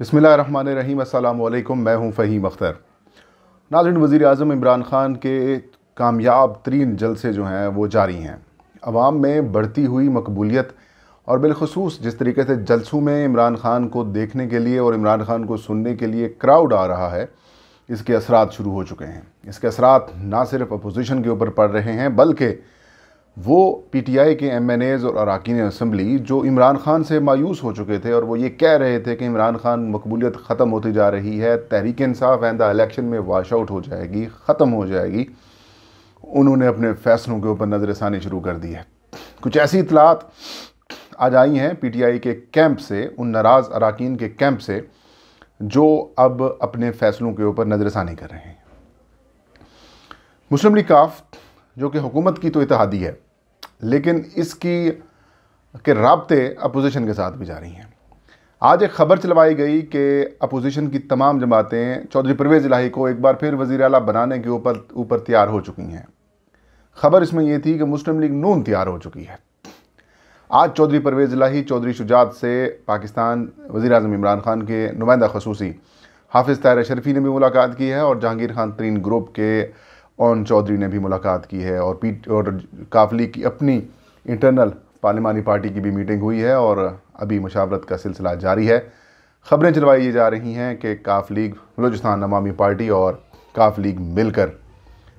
बसमिल मैं हूं फ़हीम अख्तर नाजन वज़ी अजम इमरान ख़ान के कामयाब तरीन जलसे जो हैं वो जारी हैं आवाम में बढ़ती हुई मकबूलियत और बिलखसूस जिस तरीके से जलसों में इमरान ख़ान को देखने के लिए और इमरान ख़ान को सुनने के लिए क्राउड आ रहा है इसके असरात शुरू हो चुके हैं इसके असरात ना सिर्फ अपोजिशन के ऊपर पड़ रहे हैं बल्कि वो पी टी आई के एम एन एज़ और अरकान असम्बली जो इमरान खान से मायूस हो चुके थे और वो ये कह रहे थे कि इमरान खान मकबूलियत ख़त्म होती जा रही है तहरीक इंसाफ आंदा इलेक्शन में वाश आउट हो जाएगी ख़त्म हो जाएगी उन्होंने अपने फैसलों के ऊपर नज़रसानी शुरू कर दी है कुछ ऐसी इतलात आज आई हैं पी टी आई के कैंप से उन नाराज़ अरकान के कैंप से जो अब अपने फैसलों के ऊपर नज़रसानी कर रहे हैं मुस्लिम लीग काफ जो कि हुकूमत की तो इतिहादी है लेकिन इसकी के रबते अपोजिशन के साथ भी जारी हैं आज एक खबर चलवाई गई कि अपोजिशन की तमाम जमातें चौधरी परवेज़ इलाही को एक बार फिर वज़ी अला बनाने के ऊपर ऊपर तैयार हो चुकी हैं खबर इसमें यह थी कि मुस्लिम लीग नून तैयार हो चुकी है आज चौधरी परवेज़ इलाही चौधरी शुजात से पाकिस्तान वज़ी अजम इमरान खान के नुमाइंदा खसूसी हाफिज़ ताहिर शरफी ने भी मुलाकात की है और जहांगीर खान तरीन ग्रुप के ओन चौधरी ने भी मुलाकात की है और पी और काफली की अपनी इंटरनल पार्लिमानी पार्टी की भी मीटिंग हुई है और अभी मुशावरत का सिलसिला जारी है खबरें चलवाई जा रही हैं कि काफ लीग बलोचिस्तान नवामी पार्टी और काफ लीग मिलकर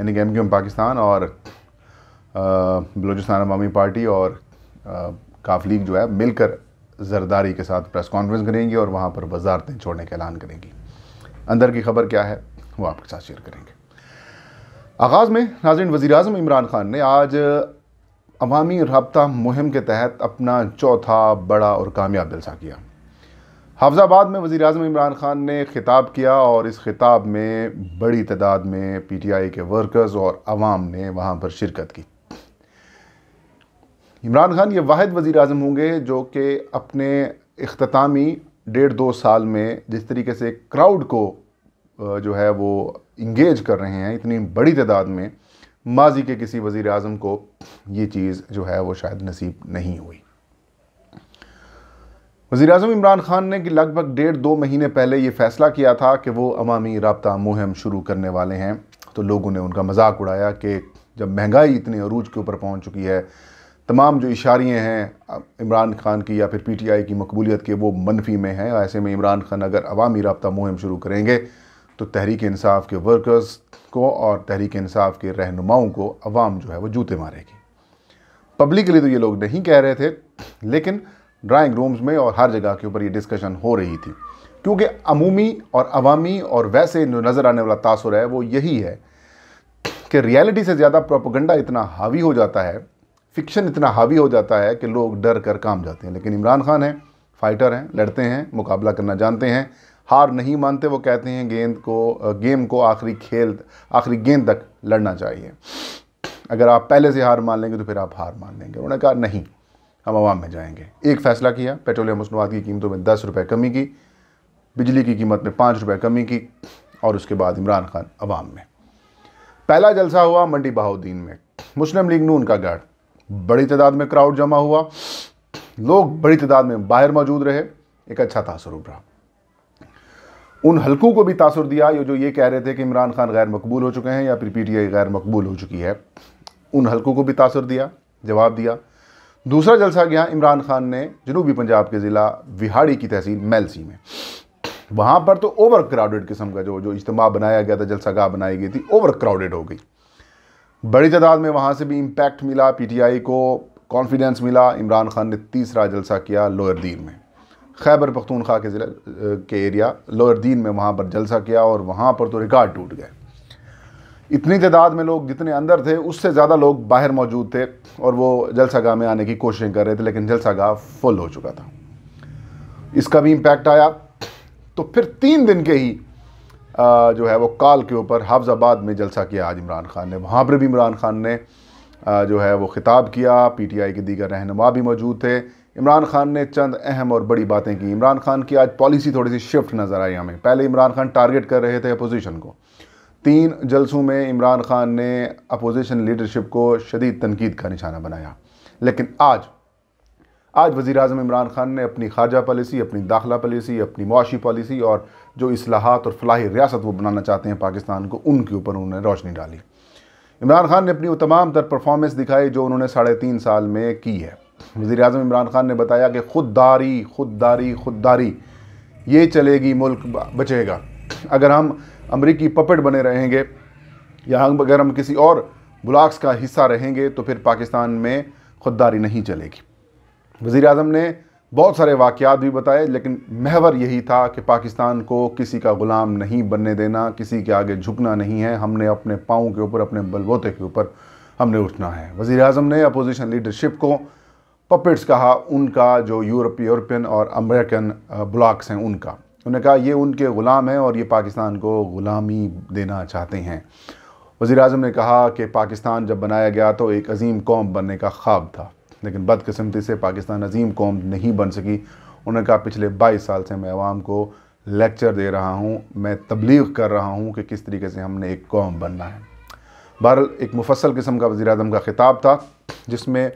यानी कि एम क्यू एम पाकिस्तान और बलोचिस्तान अवामी पार्टी और काफ लीग जो है मिलकर जरदारी के साथ प्रेस कॉन्फ्रेंस करेंगी और वहाँ पर वजारतें छोड़ने का ऐलान करेंगी अंदर की खबर क्या है वो आपके साथ शेयर करेंगे आगाज़ में नाजरन वज़ी अजम इमरान ख़ान ने आज अवामी रबता मुहिम के तहत अपना चौथा बड़ा और कामयाब जलसा किया हाफजाबाद में वज़ी अजम इमरान ख़ान ने खिताब किया और इस खिताब में बड़ी तादाद में पी टी आई के वर्कर्स और आवाम ने वहाँ पर शिरकत की इमरान ख़ान ये वाद वज़ी अजम होंगे जो कि अपने अख्तामी डेढ़ दो साल में जिस तरीके से क्राउड को जो है वो इंगेज कर रहे हैं इतनी बड़ी तादाद में माजी के किसी वज़ी अजम को ये चीज़ जो है वो शायद नसीब नहीं हुई वज़ी अजम इमरान ख़ान ने कि लगभग डेढ़ दो महीने पहले ये फ़ैसला किया था कि वो अवामी रबता मुहिम शुरू करने वाले हैं तो लोगों ने उनका मजाक उड़ाया कि जब महंगाई इतने अरूज के ऊपर पहुँच चुकी है तमाम जो इशारे हैं इमरान खान की या फिर पी टी आई की मकबूलीत के वो मनफी में हैं ऐसे में इमरान खान अगर अवामी रबता मुहिम शुरू करेंगे तो तहरीक इंसाफ के वर्कर्स को और तहरीक इंसाफ के रहनुमाओं को अवाम जो है वो जूते मारेगी पब्लिकली तो ये लोग नहीं कह रहे थे लेकिन ड्राइंग रूम्स में और हर जगह के ऊपर ये डिस्कशन हो रही थी क्योंकि अमूमी और अवामी और वैसे जो नज़र आने वाला तासर है वो यही है कि रियलिटी से ज़्यादा प्रोपोगंडा इतना हावी हो जाता है फिक्शन इतना हावी हो जाता है कि लोग डर कर काम जाते हैं लेकिन इमरान खान हैं फाइटर हैं लड़ते हैं मुकाबला करना जानते हैं हार नहीं मानते वो कहते हैं गेंद को गेम को आखिरी खेल आखिरी गेंद तक लड़ना चाहिए अगर आप पहले से हार मान लेंगे तो फिर आप हार मान लेंगे उन्होंने कहा नहीं हम आवाम में जाएंगे एक फ़ैसला किया पेट्रोलियम मसनूआत की कीमतों में दस रुपये कमी की बिजली की कीमत में पाँच रुपये कमी की और उसके बाद इमरान खान अवाम में पहला जलसा हुआ मंडी बहाउद्दीन में मुस्लिम लीग नून का गढ़ बड़ी तादाद में क्राउड जमा हुआ लोग बड़ी तादाद में बाहर मौजूद रहे एक अच्छा तासरूप रहा उन हलकों को भी तासर दिया जो ये कह रहे थे कि इमरान खान गैर मकबूल हो चुके हैं या फिर पी टी आई गैर मकबूल हो चुकी है उन हलकों को भी तासर दिया जवाब दिया दूसरा जलसा गया इमरान खान ने जनूबी पंजाब के ज़िला विहाड़ी की तहसील मेलसी में वहाँ पर तो ओवर क्राउडेड किस्म का जो जो इज्तम बनाया गया था जलसा गाह बनाई गई थी ओवर क्राउडेड हो गई बड़ी तादाद में वहाँ से भी इम्पैक्ट मिला पी टी आई को कॉन्फिडेंस मिला इमरान खान ने तीसरा जलसा किया लोअर दीन में खैबर पख्तूनख्वा के ज़िला के एरिया लोअर दीन में वहाँ पर जलसा किया और वहाँ पर तो रिकॉर्ड टूट गए इतनी तादाद में लोग जितने अंदर थे उससे ज़्यादा लोग बाहर मौजूद थे और वो जलसा गाह में आने की कोशिश कर रहे थे लेकिन जलसा गाह फुल हो चुका था इसका भी इम्पैक्ट आया तो फिर तीन दिन के ही आ, जो है वो काल के ऊपर हाफजाबाद में जलसा किया आज इमरान खान ने वहाँ पर भी इमरान खान ने आ, जो है वो ख़िताब किया पी टी आई के दीगर रहनुमा भी मौजूद थे इमरान खान ने चंद अहम और बड़ी बातें की इमरान खान की आज पॉलिसी थोड़ी सी शिफ्ट नज़र आई हमें पहले इमरान खान टारगेट कर रहे थे अपोजिशन को तीन जलसों में इमरान खान ने अपोजिशन लीडरशिप को शदीद तनकीद का निशाना बनाया लेकिन आज आज वज़ी अजम इमरान खान ने अपनी खारजा पॉलिसी अपनी दाखिला पॉलिसी अपनी मुआशी पॉलिसी और जो असलाहत और फलाही रियासत वो बनाना चाहते हैं पाकिस्तान को उनके ऊपर उन्होंने रोशनी डाली इमरान खान ने अपनी वो तमाम तर परफॉर्मेंस दिखाई जो उन्होंने साढ़े तीन साल में की है वज़ी अजम इमरान ख़ान ने बताया कि खुददारी खुददारी खुददारी ये चलेगी मुल्क बचेगा अगर हम अमरीकी पपेट बने रहेंगे या हम अगर हम किसी और ब्लाक्स का हिस्सा रहेंगे तो फिर पाकिस्तान में खुददारी नहीं चलेगी वज़ी अजम ने बहुत सारे वाक़ात भी बताए लेकिन महवर यही था कि पाकिस्तान को किसी का ग़ुलाम नहीं बनने देना किसी के आगे झुकना नहीं है हमने अपने पाँव के ऊपर अपने बलबोते के ऊपर हमने उठना है वज़ी अजम ने अपोजिशन लीडरशिप को पपेट्स कहा उनका जो यूरोप यूरोपियन और अमेरिकन ब्लॉक्स हैं उनका उन्होंने कहा ये उनके ग़ुलाम हैं और ये पाकिस्तान को ग़ुलामी देना चाहते हैं वज़ी अजम ने कहा कि पाकिस्तान जब बनाया गया तो एक अजीम कौम बनने का ख्वाब था लेकिन बदकस्मती से पाकिस्तान अजीम कौम नहीं बन सकी उन्होंने कहा पिछले बाईस साल से मैं आवाम को लेक्चर दे रहा हूँ मैं तबलीग कर रहा हूँ कि किस तरीके से हमने एक कौम बनना है बहरल एक मुफसल किस्म का वज़ी अजम का खिताब था जिसमें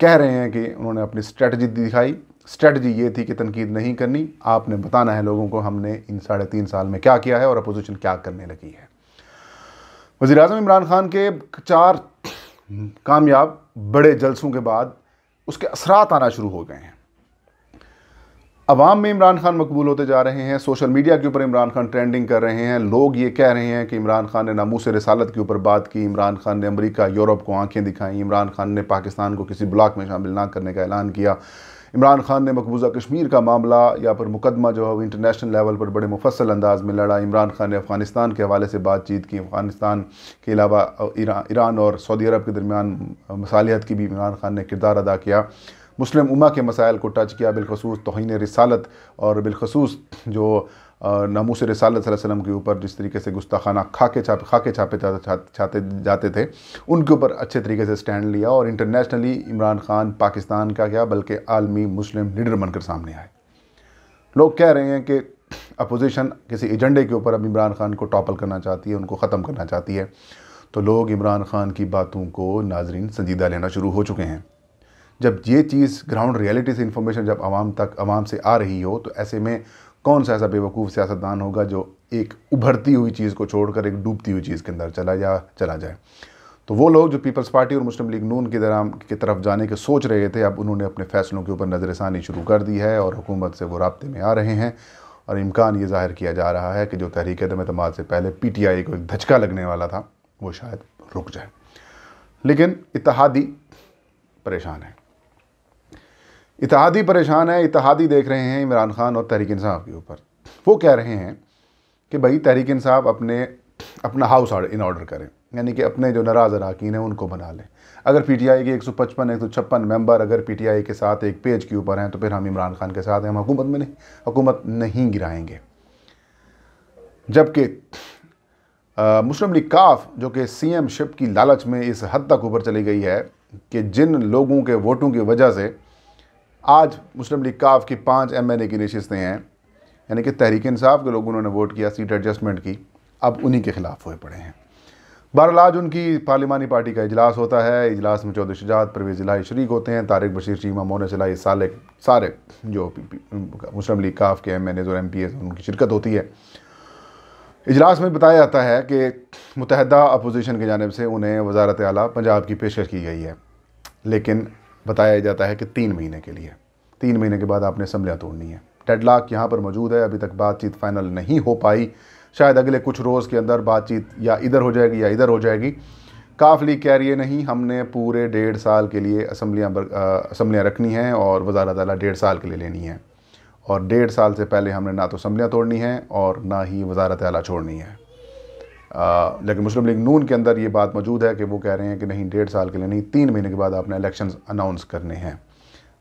कह रहे हैं कि उन्होंने अपनी स्ट्रेटजी दिखाई स्ट्रेटजी ये थी कि तनकीद नहीं करनी आपने बताना है लोगों को हमने इन साढ़े तीन साल में क्या किया है और अपोजिशन क्या करने लगी है वज़ी अजम इमरान खान के चार कामयाब बड़े जलसों के बाद उसके असरात आना शुरू हो गए हैं अवाम में इमरान खान मकबूल होते जा रहे हैं सोशल मीडिया के ऊपर इमरान खान ट्रेंडिंग कर रहे हैं लोग ये कह रहे हैं कि इमरान खान ने नामूस रसालत के ऊपर बात की इमरान खान ने अमरीका यूरोप को आंखें दिखाई इमरान खान ने पाकिस्तान को किसी ब्लॉक में शामिल ना करने का ऐलान किया इमरान खान ने मकबूजा कश्मीर का मामला या फिर मुकदमा जो है वो इंटरनेशनल लेवल पर बड़े मुफसल अंदाज में लड़ा इमरान खान ने अफ़गानिस्तान के हवाले से बातचीत की अफ़गानिस्तान के अलावा ईरान और सऊदी अरब के दरमियान मसालियत की भी इमरान खान ने किरदार अदा किया मुस्लिम उमा के मसाइल को टच किया बिलखसूस तोहन रसालत और बिलखसूस जो नमूस रसालत वसम के ऊपर जिस तरीके से गुस्ताखाना खा के छाप खा के छापे छाते जाते थे उनके ऊपर अच्छे तरीके से स्टैंड लिया और इंटरनेशनली इमरान खान पाकिस्तान का क्या बल्कि आलमी मुस्लिम लीडर बनकर सामने आए लोग कह रहे हैं कि अपोजिशन किसी एजेंडे के ऊपर अब इमरान खान को टॉपल करना चाहती है उनको ख़त्म करना चाहती है तो लोग इमरान खान की बातों को नाजरीन संजीदा लेना शुरू हो चुके हैं जब ये चीज़ ग्राउंड रियलिटी से इन्फॉर्मेशन जब आवाम तक आवाम से आ रही हो तो ऐसे में कौन सा ऐसा बेवकूफ़ सियासतदान होगा जो एक उभरती हुई चीज़ को छोड़कर एक डूबती हुई चीज़ के अंदर चला जा चला जाए तो वो लोग जो पीपल्स पार्टी और मुस्लिम लीग नून की दराम की तरफ जाने के सोच रहे थे अब उन्होंने अपने फैसलों के ऊपर नज़रसानी शुरू कर दी है और हुकूमत से वो रबते में आ रहे हैं और इम्कान ये जाहिर किया जा रहा है कि जो तहरीक अदम से पहले पी टी आई को एक धचका लगने वाला था वो शायद रुक जाए लेकिन इतिहादी परेशान है इतिहादी परेशान है इतिहादी देख रहे हैं इमरान खान और तहरीक इंसाफ के ऊपर वो कह रहे हैं कि भाई तहरीक इंसाफ अपने अपना हाउस इन ऑर्डर करें यानी कि अपने जो नाराज़ अरकान हैं उनको बना लें अगर पी टी आई के एक सौ पचपन एक सौ छप्पन मेम्बर अगर पी टी आई के साथ एक पेज के ऊपर हैं तो फिर हम इमरान खान के साथ हैं हम हुकूमत में नहीं हुकूमत नहीं गिराएंगे जबकि मुस्लिम लीग काफ जो कि सी एम शिप की लालच में इस हद तक ऊपर चली गई है कि जिन लोगों के वोटों की वजह से आज मुस्लिम लीग काफ की पाँच एम एन ए की नशस्तें हैं यानी कि तहरीक इंसाफ के लोग उन्होंने वोट किया सीट एडजस्टमेंट की अब उन्हीं के ख़िलाफ़ हुए पड़े हैं बहरहाल आज उनकी पार्लिमानी पार्टी का इजलास होता है इजलास में चौधरी शजात परवेज इलाही शरीक होते हैं तारिक बशीर चीमा मोन सलाही साले सारे जो मुस्लिम लीग काफ के एम एन एज और एम पी एज उनकी शिरकत होती है इजलास में बताया जाता है कि मुतहदा अपोजिशन की जानब से उन्हें वजारत अली पंजाब की पेशकश की गई है लेकिन बताया जाता है कि तीन महीने के लिए तीन महीने के बाद आपने असम्बलियाँ तोड़नी है डेडलॉक यहाँ पर मौजूद है अभी तक बातचीत फाइनल नहीं हो पाई शायद अगले कुछ रोज़ के अंदर बातचीत या इधर हो जाएगी या इधर हो जाएगी काफ लीग कह रही है नहीं हमने पूरे डेढ़ साल के लिए असम्बलियाँ असम्बलियाँ रखनी हैं और वजारत अला डेढ़ साल के लिए लेनी है और डेढ़ साल से पहले हमने ना तो असम्बलियाँ तोड़नी हैं और ना ही वजारत अला छोड़नी है आ, लेकिन मुस्लिम लीग नून के अंदर ये बात मौजूद है कि वो कह रहे हैं कि नहीं डेढ़ साल के लिए नहीं तीन महीने के बाद आपने इलेक्शन अनाउंस करने हैं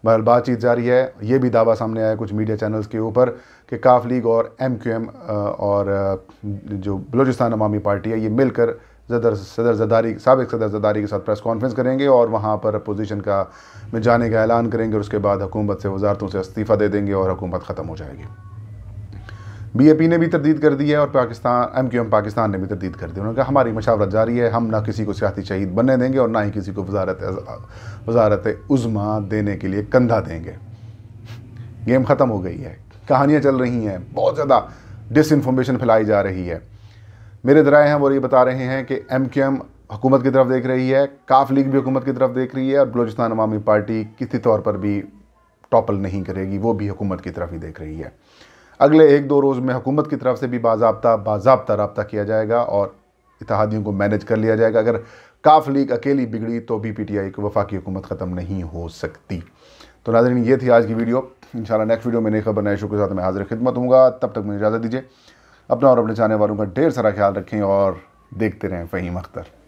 बहर बातचीत जारी है ये भी दावा सामने आया कुछ मीडिया चैनल्स के ऊपर कि काफ लीग और एम क्यू एम और जो बलूचिस्तान अवामी पार्टी है ये मिलकर सदर सदर जदारी सबक सदर जदारी के साथ प्रेस कॉन्फ्रेंस करेंगे और वहाँ पर अपोजिशन का में जाने का ऐलान करेंगे और उसके बाद हुकूमत से वजारतों से इस्तीफ़ा दे देंगे और हुकूमत ख़त्म हो जाएगी बीएपी ने भी तरदीद कर दी है और Pakistan M Q M Pakistan ने भी तरदीद कर दी उन्होंने कहा हमारी मशावरत जारी है हम ना किसी को सियासी शहीद बनने देंगे और ना ही किसी को वजारत वजारत उज़मा देने के लिए कंधा देंगे गेम ख़त्म हो गई है कहानियाँ चल रही हैं बहुत ज़्यादा डिसइंफॉर्मेशन फैलाई जा रही है मेरे दराए हैं वो ये बता रहे हैं कि एम क्यू एम हुकूमत की तरफ देख रही है काफ लीग भी हुकूमत की तरफ देख रही है और बलोचिस्तान अवामी पार्टी किसी तौर पर भी टॉपल नहीं करेगी वो भी हुकूमत की तरफ ही देख रही है अगले एक दो रोज़ में हुकूमत की तरफ से भी बाबा बाबा रबता किया जाएगा और इतिहादियों को मैनेज कर लिया जाएगा अगर काफ लीग अकेली बिगड़ी तो भी पी टी आई की वफाकी हुकूमत ख़त्म नहीं हो सकती तो नाजरीन ये थी आज की वीडियो शाला नेक्स्ट वीडियो में नई खबर नए शो के साथ मैं हाजिर खिदमत हूँगा तब तक मुझे इजाज़त दीजिए अपना और अपने चाहने वालों का ढेर सारा ख्याल रखें और देखते रहें फ़हीम अख्तर